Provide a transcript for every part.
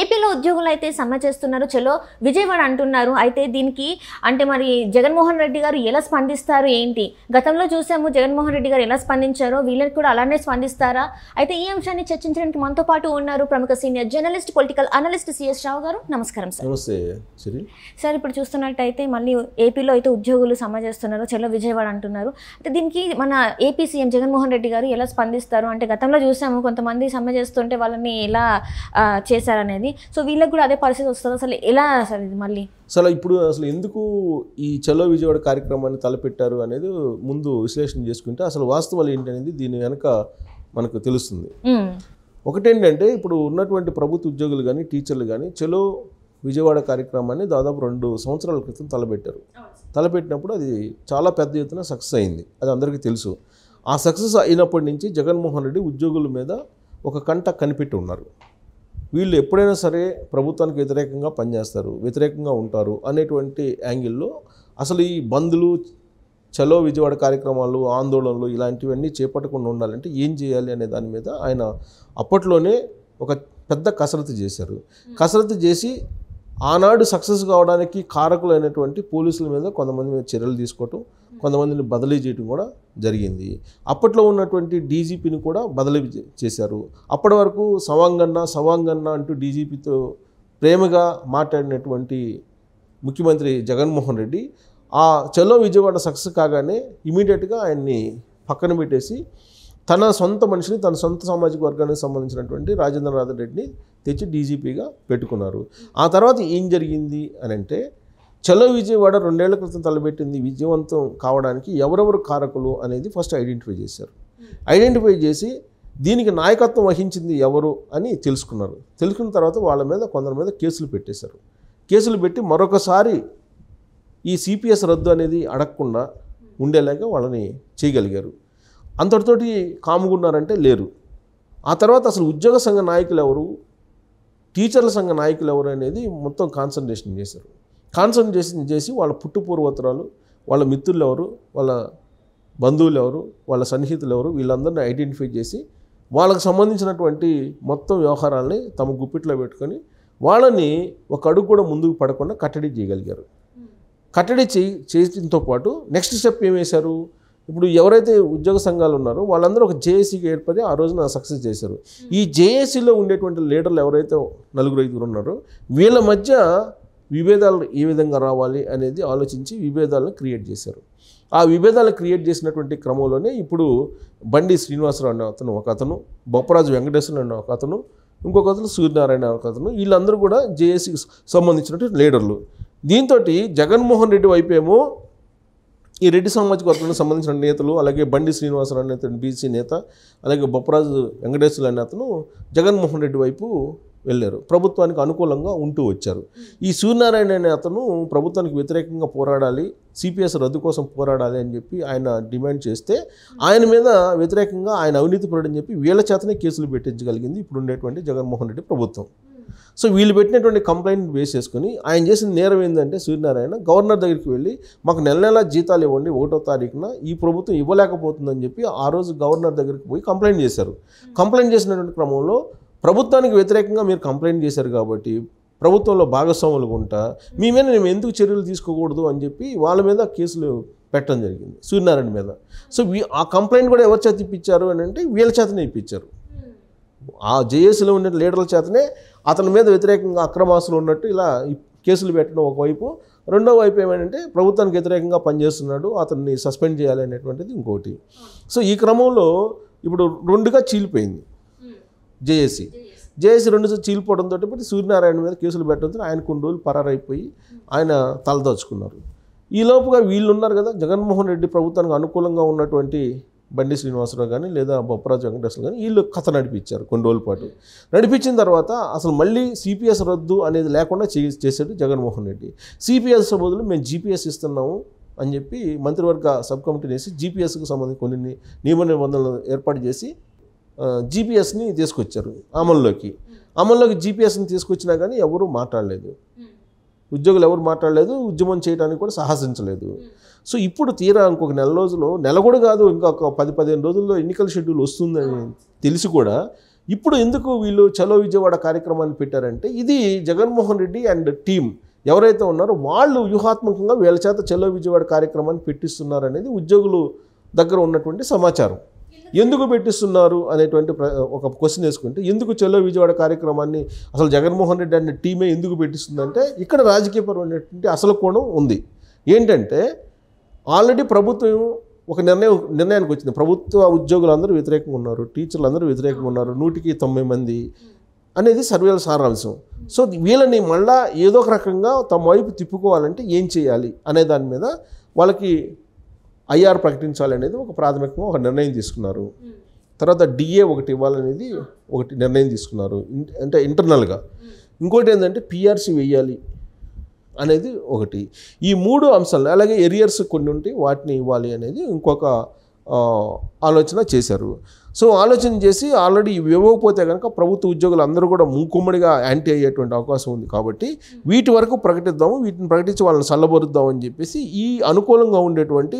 ఏపీలో ఉద్యోగులు అయితే సమ్మె చేస్తున్నారు చలో విజయవాడ అంటున్నారు అయితే దీనికి అంటే మరి జగన్మోహన్ రెడ్డి గారు ఎలా స్పందిస్తారు ఏంటి గతంలో చూసాము జగన్మోహన్ రెడ్డి గారు ఎలా స్పందించారో వీళ్ళకి కూడా అలానే స్పందిస్తారా అయితే ఈ అంశాన్ని చర్చించడానికి మనతో పాటు ఉన్నారు ప్రముఖ senior journalist political analyst CS Rao గారు నమస్కారం సార్ సార్ ఇప్పుడు చూస్తున్నట్టయితే మళ్ళీ ఏపీలో అయితే ఉద్యోగులు సమ్మె చేస్తున్నారు చలో విజయవాడ అంటున్నారు అయితే దీనికి మన ఏపీ సీఎం జగన్మోహన్ రెడ్డి గారు ఎలా స్పందిస్తారు అంటే గతంలో చూసాము కొంతమంది సమ్మె చేస్తుంటే వాళ్ళని ఎలా చేశారని అనేది సో వీళ్ళకి కూడా అదే పరిస్థితి వస్తుంది అసలు ఎలా సార్ ఇది మళ్ళీ అసలు ఇప్పుడు అసలు ఎందుకు ఈ చలో విజయవాడ కార్యక్రమాన్ని తలపెట్టారు అనేది ముందు విశ్లేషణ చేసుకుంటే అసలు వాస్తవాలు ఏంటనేది దీని వెనక మనకు తెలుస్తుంది ఒకటేంటంటే ఇప్పుడు ఉన్నటువంటి ప్రభుత్వ ఉద్యోగులు కానీ టీచర్లు కానీ చలో విజయవాడ కార్యక్రమాన్ని దాదాపు రెండు సంవత్సరాల క్రితం తలపెట్టారు తలపెట్టినప్పుడు అది చాలా పెద్ద ఎత్తున సక్సెస్ అయింది అది అందరికీ తెలుసు ఆ సక్సెస్ అయినప్పటి నుంచి జగన్మోహన్ రెడ్డి ఉద్యోగుల మీద ఒక కంట కనిపెట్టి ఉన్నారు వీళ్ళు ఎప్పుడైనా సరే ప్రభుత్వానికి వ్యతిరేకంగా పనిచేస్తారు వ్యతిరేకంగా ఉంటారు అనేటువంటి యాంగిల్లో అసలు ఈ బంద్లు చలో విజయవాడ కార్యక్రమాలు ఆందోళనలు ఇలాంటివన్నీ చేపట్టకుండా ఉండాలంటే ఏం చేయాలి అనే దాని మీద ఆయన అప్పట్లోనే ఒక పెద్ద కసరత్తు చేశారు కసరత్తు చేసి ఆనాడు సక్సెస్ కావడానికి కారకులైనటువంటి పోలీసుల మీద కొంతమంది మీద చర్యలు తీసుకోవటం కొంతమందిని బదిలీ చేయడం కూడా జరిగింది అప్పట్లో ఉన్నటువంటి డీజీపీని కూడా బదిలీ చేశారు అప్పటి వరకు సవాంగన్న సవాంగన్న అంటూ డీజీపీతో ప్రేమగా మాట్లాడినటువంటి ముఖ్యమంత్రి జగన్మోహన్ రెడ్డి ఆ చలో విజయవాడ సక్సెస్ కాగానే ఇమీడియట్గా ఆయన్ని పక్కన పెట్టేసి తన సొంత మనిషిని తన సొంత సామాజిక వర్గానికి సంబంధించినటువంటి రాజేంద్రనాథ్ రెడ్డిని తెచ్చి డీజీపీగా పెట్టుకున్నారు ఆ తర్వాత ఏం జరిగింది అని అంటే చలో విజయవాడ రెండేళ్ల క్రితం తలబెట్టింది విజయవంతం కావడానికి ఎవరెవరు కారకులు అనేది ఫస్ట్ ఐడెంటిఫై చేశారు ఐడెంటిఫై చేసి దీనికి నాయకత్వం వహించింది ఎవరు అని తెలుసుకున్నారు తెలుసుకున్న తర్వాత వాళ్ళ మీద కొందరి మీద కేసులు పెట్టేశారు కేసులు పెట్టి మరొకసారి ఈ సిపిఎస్ రద్దు అనేది అడగకుండా ఉండేలాగా వాళ్ళని చేయగలిగారు అంతటితోటి కాముగున్నారంటే లేరు ఆ తర్వాత అసలు ఉద్యోగ సంఘ నాయకులు ఎవరు టీచర్ల సంఘ నాయకులు ఎవరు అనేది మొత్తం కాన్సన్ట్రేషన్ చేశారు కాన్సన్ట్రేషన్ చేసి వాళ్ళ పుట్టుపూర్వతరాలు వాళ్ళ మిత్రులు ఎవరు వాళ్ళ బంధువులు ఎవరు వాళ్ళ సన్నిహితులు ఎవరు వీళ్ళందరినీ ఐడెంటిఫై చేసి వాళ్ళకు సంబంధించినటువంటి మొత్తం వ్యవహారాలని తమ గుప్పిట్లో పెట్టుకొని వాళ్ళని ఒక అడుగు కూడా ముందుకు పడకుండా కట్టడి చేయగలిగారు కట్టడి చేయి చేయడంతో పాటు నెక్స్ట్ స్టెప్ ఏం వేశారు ఇప్పుడు ఎవరైతే ఉద్యోగ సంఘాలు ఉన్నారో వాళ్ళందరూ ఒక జేఏసీకి ఏర్పడి ఆ రోజున సక్సెస్ చేశారు ఈ జేఏసీలో ఉండేటువంటి లీడర్లు ఎవరైతే నలుగురు ఐదుగురు ఉన్నారో వీళ్ళ మధ్య విభేదాలు ఏ విధంగా రావాలి అనేది ఆలోచించి విభేదాలను క్రియేట్ చేశారు ఆ విభేదాలు క్రియేట్ చేసినటువంటి క్రమంలోనే ఇప్పుడు బండి శ్రీనివాసరావు అనే అతను ఒక అతను బొప్పరాజు వెంకటేశ్వరులు అనే ఒక అతను ఇంకొక అతను సూర్యనారాయణ ఒక అతను వీళ్ళందరూ కూడా జేఏసీకి సంబంధించినటువంటి లీడర్లు దీంతో జగన్మోహన్ రెడ్డి వైపేమో ఈ రెడ్డి సామాజిక వర్గానికి సంబంధించిన నేతలు అలాగే బండి శ్రీనివాసరావు అనే బీసీ నేత అలాగే బొప్పరాజు వెంకటేశ్వరులు అనే అతను జగన్మోహన్ రెడ్డి వైపు వెళ్ళారు ప్రభుత్వానికి అనుకూలంగా ఉంటూ వచ్చారు ఈ సూర్యనారాయణ అనే అతను ప్రభుత్వానికి వ్యతిరేకంగా పోరాడాలి సిపిఎస్ రద్దు కోసం పోరాడాలి అని చెప్పి ఆయన డిమాండ్ చేస్తే ఆయన మీద వ్యతిరేకంగా ఆయన అవినీతి పడని చెప్పి వీళ్ళ చేతనే కేసులు పెట్టించగలిగింది ఇప్పుడు ఉండేటువంటి జగన్మోహన్ రెడ్డి ప్రభుత్వం సో వీళ్ళు పెట్టినటువంటి కంప్లైంట్ వేస్ చేసుకుని ఆయన చేసిన నేరం ఏంటంటే సూర్యనారాయణ గవర్నర్ దగ్గరికి వెళ్ళి మాకు నెల నెల జీతాలు ఇవ్వండి ఒకటో తారీఖున ఈ ప్రభుత్వం ఇవ్వలేకపోతుందని చెప్పి ఆ రోజు గవర్నర్ దగ్గరికి పోయి కంప్లైంట్ చేశారు కంప్లైంట్ hmm. చేసినటువంటి క్రమంలో ప్రభుత్వానికి వ్యతిరేకంగా మీరు కంప్లైంట్ చేశారు కాబట్టి ప్రభుత్వంలో భాగస్వాములు ఉంటా మీ మీద మేము ఎందుకు చర్యలు తీసుకోకూడదు అని చెప్పి వాళ్ళ మీద కేసులు పెట్టడం జరిగింది సూర్యనారాయణ మీద సో ఆ కంప్లైంట్ కూడా ఎవరి చేత ఇప్పించారు అని అంటే వీళ్ళ చేతనే ఇప్పించారు ఆ జేఏసీలో ఉన్న లీడర్ల చేతనే అతని మీద వ్యతిరేకంగా అక్రమాసులు ఉన్నట్టు ఇలా కేసులు పెట్టడం ఒకవైపు రెండవ వైపు ఏమంటే ప్రభుత్వానికి వ్యతిరేకంగా పనిచేస్తున్నాడు అతన్ని సస్పెండ్ చేయాలి అనేటువంటిది ఇంకోటి సో ఈ క్రమంలో ఇప్పుడు రెండుగా చీలిపోయింది జేఏసి జేఏసీ రెండు చీలిపోవడంతో పాటు సూర్యనారాయణ మీద కేసులు పెట్టడంతో ఆయన కొన్ని రోజులు పరారైపోయి ఆయన తలదోచుకున్నారు ఈలోపుగా వీళ్ళు ఉన్నారు కదా జగన్మోహన్ రెడ్డి ప్రభుత్వానికి అనుకూలంగా ఉన్నటువంటి బండి శ్రీనివాసరావు కానీ లేదా బొప్పరాజు వెంకటేశ్వర కానీ వీళ్ళు కథ నడిపించారు కొన్ని రోజుల పాటు నడిపించిన తర్వాత అసలు మళ్ళీ సిపిఎస్ రద్దు అనేది లేకుండా చేశాడు జగన్మోహన్ రెడ్డి సిపిఎస్ బదులు మేము జీపీఎస్ ఇస్తున్నాము అని చెప్పి మంత్రివర్గ సబ్ కమిటీని వేసి జీపీఎస్కు సంబంధించి కొన్ని నియమ నిబంధనలు ఏర్పాటు చేసి జీపీఎస్ని తీసుకొచ్చారు అమల్లోకి అమల్లోకి జీపీఎస్ని తీసుకొచ్చినా కానీ ఎవరూ మాట్లాడలేదు ఉద్యోగులు ఎవరు మాట్లాడలేదు ఉద్యమం చేయడానికి కూడా సాహసించలేదు సో ఇప్పుడు తీరా ఇంకొక నెల రోజులు నెల కూడా కాదు ఇంకొక పది పదిహేను రోజుల్లో ఎన్నికల షెడ్యూల్ వస్తుందని తెలిసి కూడా ఇప్పుడు ఎందుకు వీళ్ళు చలో విజయవాడ కార్యక్రమాన్ని పెట్టారంటే ఇది జగన్మోహన్ రెడ్డి అండ్ టీమ్ ఎవరైతే ఉన్నారో వాళ్ళు వ్యూహాత్మకంగా వీళ్ళ చేత చలో విజయవాడ కార్యక్రమాన్ని పెట్టిస్తున్నారనేది ఉద్యోగులు దగ్గర ఉన్నటువంటి సమాచారం ఎందుకు పెట్టిస్తున్నారు అనేటువంటి ఒక క్వశ్చన్ వేసుకుంటే ఎందుకు చెల్లో విజయవాడ కార్యక్రమాన్ని అసలు జగన్మోహన్ రెడ్డి అనే టీమే ఎందుకు పెట్టిస్తుందంటే ఇక్కడ రాజకీయపరమైనటువంటి అసలు కోణం ఉంది ఏంటంటే ఆల్రెడీ ప్రభుత్వం ఒక నిర్ణయం నిర్ణయానికి వచ్చింది ప్రభుత్వ ఉద్యోగులందరూ వ్యతిరేకంగా ఉన్నారు టీచర్లు అందరూ వ్యతిరేకంగా ఉన్నారు నూటికి తొంభై మంది అనేది సర్వేల సారాంశం సో వీళ్ళని మళ్ళా ఏదో ఒక రకంగా తమ వైపు తిప్పుకోవాలంటే ఏం చేయాలి అనే దాని మీద వాళ్ళకి ఐఆర్ ప్రకటించాలి అనేది ఒక ప్రాథమికంగా ఒక నిర్ణయం తీసుకున్నారు తర్వాత డిఏ ఒకటి ఇవ్వాలనేది ఒకటి నిర్ణయం తీసుకున్నారు అంటే ఇంటర్నల్గా ఇంకోటి ఏంటంటే పిఆర్సీ వేయాలి అనేది ఒకటి ఈ మూడు అంశాలు అలాగే ఎరియర్స్ కొన్ని ఉంటే వాటిని ఇవ్వాలి అనేది ఇంకొక ఆలోచన చేశారు సో ఆలోచన చేసి ఆల్రెడీ ఇవ్వకపోతే కనుక ప్రభుత్వ ఉద్యోగులు అందరూ కూడా మూకుమ్మడిగా యాంటీ అయ్యేటువంటి అవకాశం ఉంది కాబట్టి వీటి వరకు ప్రకటిద్దాము వీటిని ప్రకటించి వాళ్ళని చల్లబరుద్దాం అని చెప్పేసి ఈ అనుకూలంగా ఉండేటువంటి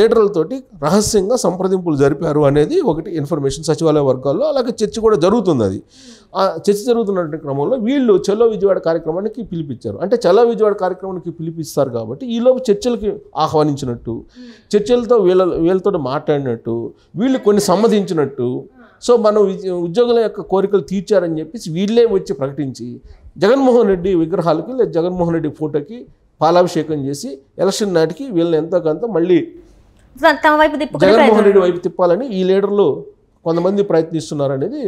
లీడర్లతోటి రహస్యంగా సంప్రదింపులు జరిపారు అనేది ఒకటి ఇన్ఫర్మేషన్ సచివాలయ వర్గాల్లో అలాగే చర్చ కూడా జరుగుతుంది అది ఆ చర్చ జరుగుతున్నటువంటి క్రమంలో వీళ్ళు చలో విజయవాడ కార్యక్రమానికి పిలిపించారు అంటే చలో విజయవాడ కార్యక్రమానికి పిలిపిస్తారు కాబట్టి ఈలోపు చర్చలకి ఆహ్వానించినట్టు చర్చలతో వీళ్ళ వీళ్ళతో మాట్లాడినట్టు వీళ్ళు కొన్ని సమ్మతించినట్టు చేసినట్టు సో మనం ఉద్యోగుల యొక్క కోరికలు తీర్చారని చెప్పేసి వీళ్ళే వచ్చి ప్రకటించి జగన్మోహన్ రెడ్డి విగ్రహాలకి లేదా జగన్మోహన్ రెడ్డి ఫోటోకి పాలాభిషేకం చేసి ఎలక్షన్ నాటికి వీళ్ళని ఎంతో కొంత మళ్ళీ జగన్మోహన్ రెడ్డి వైపు తిప్పాలని ఈ లీడర్లు కొంతమంది ప్రయత్నిస్తున్నారు అనేది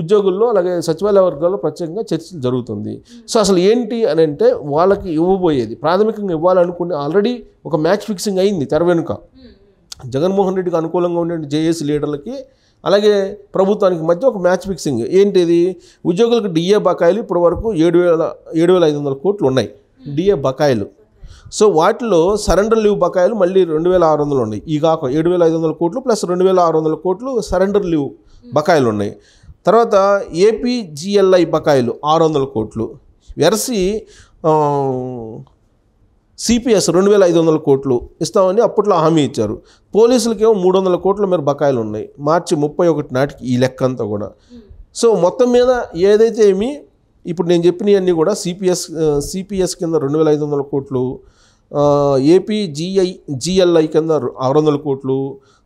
ఉద్యోగుల్లో అలాగే సచివాలయ వర్గాల్లో ప్రత్యేకంగా చర్చలు జరుగుతుంది సో అసలు ఏంటి అని అంటే వాళ్ళకి ఇవ్వబోయేది ప్రాథమికంగా ఇవ్వాలనుకునే ఆల్రెడీ ఒక మ్యాచ్ ఫిక్సింగ్ అయింది తెర వెనుక జగన్మోహన్ రెడ్డికి అనుకూలంగా ఉండే జేఏసీ లీడర్లకి అలాగే ప్రభుత్వానికి మధ్య ఒక మ్యాచ్ ఫిక్సింగ్ ఏంటిది ఉద్యోగులకు డిఏ బకాయిలు ఇప్పటి వరకు ఏడు వేల ఏడు వేల ఐదు వందల కోట్లు ఉన్నాయి డిఏ బకాయిలు సో వాటిలో సరెండర్ లీవ్ బకాయిలు మళ్ళీ రెండు వేల ఆరు వందలు ఉన్నాయి ఈ కాక ఏడు వేల ఐదు వందల కోట్లు ప్లస్ రెండు వేల ఆరు వందల కోట్లు సరెండర్ లీవ్ బకాయిలు ఉన్నాయి తర్వాత ఏపీజిఎల్ఐ బకాయిలు ఆరు వందల కోట్లు వెరసి సిపిఎస్ రెండు వేల ఐదు వందల కోట్లు ఇస్తామని అప్పట్లో హామీ ఇచ్చారు పోలీసులకేమో మూడు వందల కోట్ల మీరు బకాయిలు ఉన్నాయి మార్చి ముప్పై ఒకటి నాటికి ఈ లెక్క అంతా కూడా సో మొత్తం మీద ఏదైతే ఏమి ఇప్పుడు నేను చెప్పినవన్నీ కూడా సిపిఎస్ సిపిఎస్ కింద రెండు వేల ఐదు వందల కోట్లు ఏపీ జిఐ జిఎల్ఐ కింద ఆరు వందల కోట్లు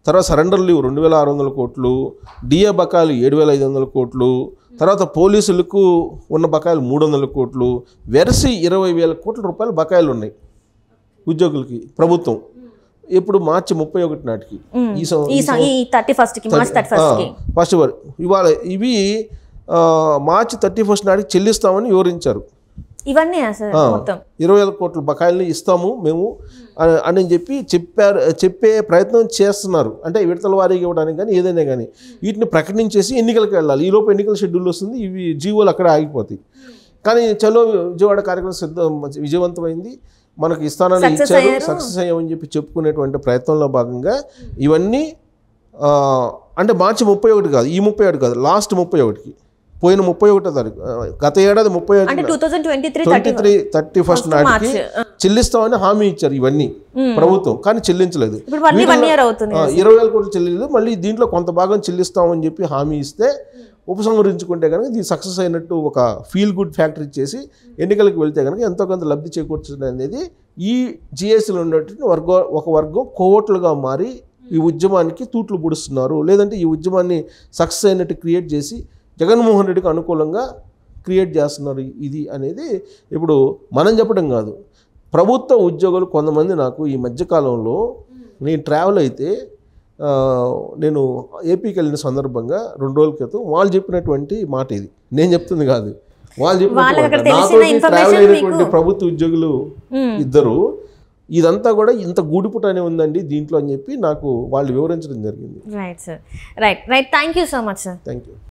తర్వాత సరెండర్ లీవ్ రెండు వేల ఆరు వందల కోట్లు డిఏ బకాయిలు ఏడు వేల ఐదు వందల కోట్లు తర్వాత పోలీసులకు ఉన్న బకాయిలు మూడు వందల కోట్లు వెరసి ఇరవై వేల కోట్ల రూపాయలు బకాయిలు ఉన్నాయి ఉద్యోగులకి ప్రభుత్వం ఇప్పుడు hmm. మార్చి ముప్పై ఒకటి నాటికి hmm. ఈ ఫస్ట్ వరకు ఇవాళ ఇవి మార్చి థర్టీ ఫస్ట్ నాటికి చెల్లిస్తామని వివరించారు ఇవన్నీ ఇరవై వేల కోట్ల బకాయిల్ని ఇస్తాము మేము అని చెప్పి చెప్పారు చెప్పే ప్రయత్నం చేస్తున్నారు అంటే విడతల వారీగా ఇవ్వడానికి కానీ ఏదైనా కానీ వీటిని ప్రకటించేసి ఎన్నికలకు వెళ్ళాలి ఈలోపు ఎన్నికల షెడ్యూల్ వస్తుంది ఇవి జీవోలు అక్కడ ఆగిపోతాయి hmm. కానీ చలో విజయవాడ కార్యక్రమం విజయవంతమైంది మనకు ఇస్తానని ఇచ్చారు సక్సెస్ అయ్యామని చెప్పి చెప్పుకునేటువంటి ప్రయత్నంలో భాగంగా ఇవన్నీ అంటే మార్చి ముప్పై ఒకటి కాదు ఈ ముప్పై ఒకటి కాదు లాస్ట్ ముప్పై ఒకటికి పోయిన ముప్పై ఒకటో తారీఖు గత ఏడాది ముప్పై ట్వంటీ త్రీ థర్టీ ఫస్ట్ నాటికి చెల్లిస్తామని హామీ ఇచ్చారు ఇవన్నీ hmm. ప్రభుత్వం కానీ చెల్లించలేదు ఇరవై వేల కోట్లు చెల్లించలేదు మళ్ళీ దీంట్లో కొంత భాగం చెల్లిస్తామని చెప్పి హామీ ఇస్తే ఉపసంహరించుకుంటే కనుక ఇది సక్సెస్ అయినట్టు ఒక ఫీల్ గుడ్ ఫ్యాక్టరీ చేసి ఎన్నికలకు వెళ్తే కనుక ఎంతో కొంత లబ్ధి చేకూర్చుతుంది అనేది ఈ జిఎస్లో ఉన్నటువంటి వర్గ ఒక వర్గం కోవట్లుగా మారి ఈ ఉద్యమానికి తూట్లు పొడుస్తున్నారు లేదంటే ఈ ఉద్యమాన్ని సక్సెస్ అయినట్టు క్రియేట్ చేసి జగన్మోహన్ రెడ్డికి అనుకూలంగా క్రియేట్ చేస్తున్నారు ఇది అనేది ఇప్పుడు మనం చెప్పడం కాదు ప్రభుత్వ ఉద్యోగులు కొంతమంది నాకు ఈ మధ్యకాలంలో నేను ట్రావెల్ అయితే నేను ఏపీకి వెళ్ళిన సందర్భంగా రెండు రోజుల క్రితం వాళ్ళు చెప్పినటువంటి మాట ఇది నేను చెప్తుంది కాదు వాళ్ళు చెప్పినటువంటి ట్రావెల్ అయినటువంటి ప్రభుత్వ ఉద్యోగులు ఇద్దరు ఇదంతా కూడా ఇంత గూడిపుట అనే ఉందండి దీంట్లో అని చెప్పి నాకు వాళ్ళు వివరించడం జరిగింది right sir right right thank you so much sir thank you